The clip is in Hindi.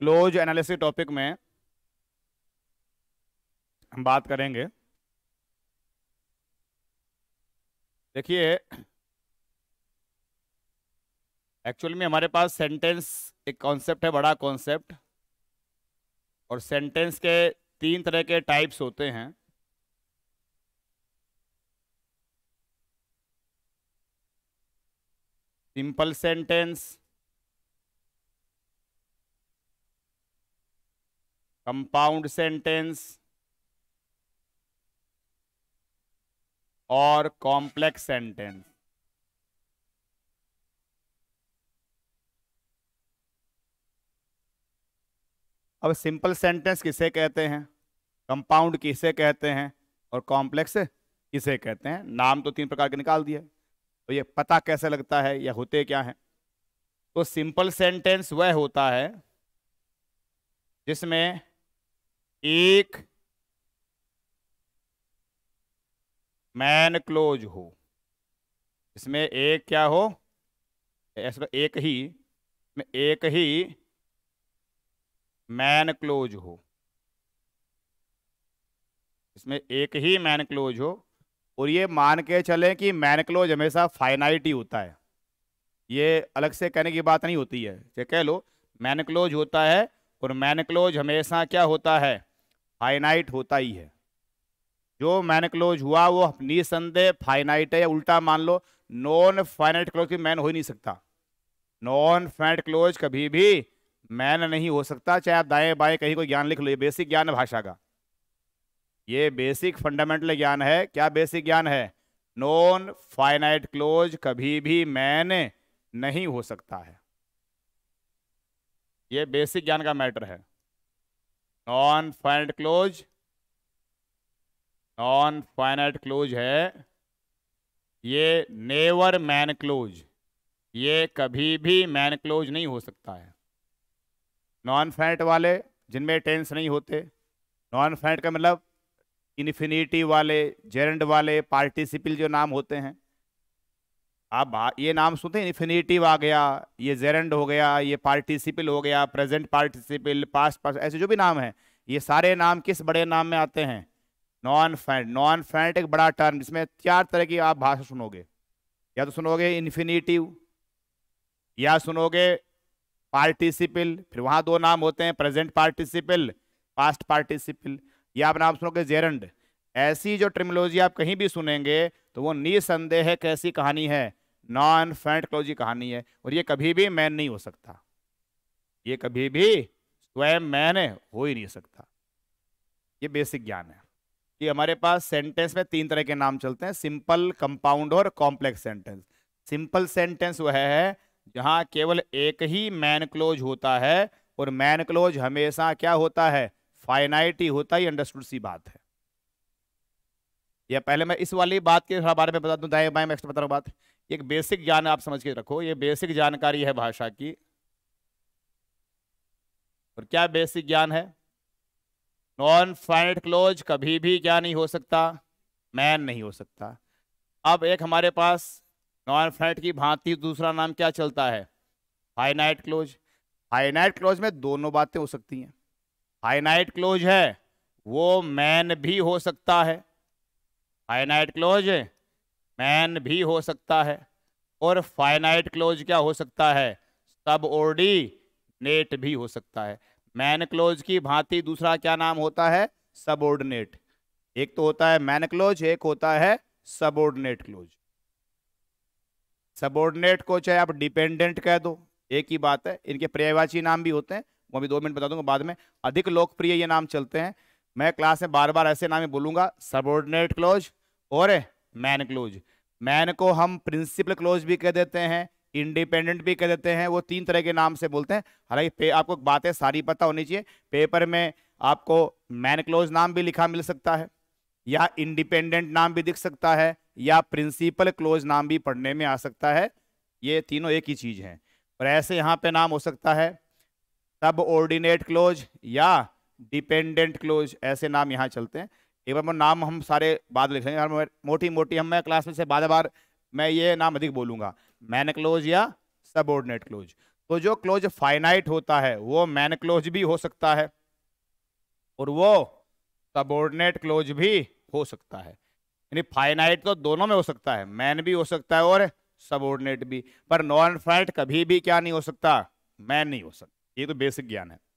क्लोज एनालिसिस टॉपिक में हम बात करेंगे देखिए एक्चुअल में हमारे पास सेंटेंस एक कॉन्सेप्ट है बड़ा कॉन्सेप्ट और सेंटेंस के तीन तरह के टाइप्स होते हैं सिंपल सेंटेंस कंपाउंड सेंटेंस और कॉम्प्लेक्स सेंटेंस अब सिंपल सेंटेंस किसे कहते हैं कंपाउंड किसे कहते हैं और कॉम्प्लेक्स किसे कहते हैं नाम तो तीन प्रकार के निकाल दिए तो ये पता कैसे लगता है या होते क्या हैं तो सिंपल सेंटेंस वह होता है जिसमें एक मैन क्लोज हो इसमें एक क्या हो ऐसा एक ही एक ही मैन क्लोज हो इसमें एक ही मैन क्लोज हो और ये मान के चले कि मैन क्लोज हमेशा फाइनाइट ही होता है ये अलग से कहने की बात नहीं होती है कह लो मैन क्लोज होता है और मैन क्लोज हमेशा क्या होता है फाइनाइट होता ही है जो मैन क्लोज हुआ वो निसंदेह फाइनाइट है या उल्टा मान लो नॉन फाइनाइट क्लोज भी मैन हो ही नहीं सकता नॉन फाइनाइट क्लोज कभी भी मैन नहीं हो सकता चाहे आप दाएं बाएं कहीं कोई ज्ञान लिख लो ये बेसिक ज्ञान है भाषा का ये बेसिक फंडामेंटल ज्ञान है क्या बेसिक ज्ञान है नॉन फाइनाइट क्लोज कभी भी मैन नहीं हो सकता है ये बेसिक ज्ञान का मैटर है non finite clause non finite clause है ये नेवर मैन क्लोज ये कभी भी मैन क्लोज नहीं हो सकता है नॉन फाइनाइट वाले जिनमें टेंस नहीं होते नॉन फाइनाइट का मतलब इन्फिनिटी वाले जेरेंड वाले पार्टिसिपल जो नाम होते हैं आप ये नाम सुनते इन्फिनिटिव आ गया ये जेरेंड हो गया ये पार्टिसिपल हो गया प्रेजेंट पार्टिसिपल पास्ट पास्ट ऐसे जो भी नाम है ये सारे नाम किस बड़े नाम में आते हैं नॉन फैंट नॉन फैंट एक बड़ा टर्म जिसमें चार तरह की आप भाषा सुनोगे या तो सुनोगे इन्फिनीटिव या सुनोगे पार्टिसिपल फिर वहां दो नाम होते हैं प्रेजेंट पार्टिसिपल पास्ट पार्टिसिपल या आप नाम सुनोगे जेरंड ऐसी जो ट्रिमोलॉजी आप कहीं भी सुनेंगे तो वो निसंदेह कैसी कहानी है नॉन फैंट कहानी है और ये कभी भी मैन नहीं हो सकता ये कभी भी स्वयं मैंने हो ही नहीं सकता ये बेसिक ज्ञान है कि हमारे पास सेंटेंस में तीन तरह के नाम चलते हैं सिंपल कंपाउंड और कॉम्प्लेक्स सेंटेंस सिंपल सेंटेंस वह है जहां केवल एक ही मैन क्लोज होता है और मैन क्लोज हमेशा क्या होता है फाइनाइट ही होता ही अंडरस्टूड सी बात है या पहले मैं इस वाली बात के बारे में बता दूं दाएं बाएं मैं बता रहा बात एक बेसिक ज्ञान आप समझ के रखो ये बेसिक जानकारी है भाषा की और क्या बेसिक ज्ञान है नॉन फाइनाइट क्लोज कभी भी क्या नहीं हो सकता मैन नहीं हो सकता अब एक हमारे पास नॉन फाइनाइट की भांति दूसरा नाम क्या चलता है फाइनाइट क्लोज फाइनाइट क्लोज में दोनों बातें हो सकती हैं फाइनाइट क्लोज है वो मैन भी हो सकता है फाइनाइट क्लोज मैन भी हो सकता है और फाइनाइट क्लोज क्या हो सकता है सब ओडी नेट भी हो सकता है मैन क्लोज की भांति दूसरा क्या नाम होता है सबोर्डिनेट एक तो होता है मैन क्लोज एक होता है सबोर्डिनेट क्लोज सबोर्डिनेट को चाहे आप डिपेंडेंट कह दो एक ही बात है इनके पर्यायवाची नाम भी होते हैं वो भी दो मिनट बता दूंगा बाद में अधिक लोकप्रिय ये नाम चलते हैं मैं क्लास में बार बार ऐसे नाम ही बोलूंगा सबोर्डिनेट क्लोज और मैन क्लोज मैन को हम प्रिंसिपल क्लोज भी कह देते हैं इंडिपेंडेंट भी कह देते हैं वो तीन तरह के नाम से बोलते हैं हालांकि आपको बातें सारी पता होनी चाहिए पेपर में आपको मैन क्लोज नाम भी लिखा मिल सकता है या इंडिपेंडेंट नाम भी दिख सकता है या प्रिंसिपल क्लोज नाम भी पढ़ने में आ सकता है ये तीनों एक ही चीज़ है और ऐसे यहाँ पे नाम हो सकता है सब ऑर्डिनेट क्लोज या डिपेंडेंट क्लोज ऐसे नाम यहाँ चलते हैं एक बार नाम हम सारे बाद लिखेंगे मोटी मोटी हम मैं क्लास में से बार बार मैं ये नाम अधिक बोलूँगा मैन क्लोज या सबोर्डिनेट क्लोज तो जो क्लोज फाइनाइट होता है वो मैन क्लोज भी हो सकता है और वो सबोर्डिनेट क्लोज भी हो सकता है यानी फाइनाइट तो दोनों में हो सकता है मैन भी हो सकता है और सबोर्डिनेट भी पर नॉन फाइनाइट कभी भी क्या नहीं हो सकता मैन नहीं हो सकता ये तो बेसिक ज्ञान है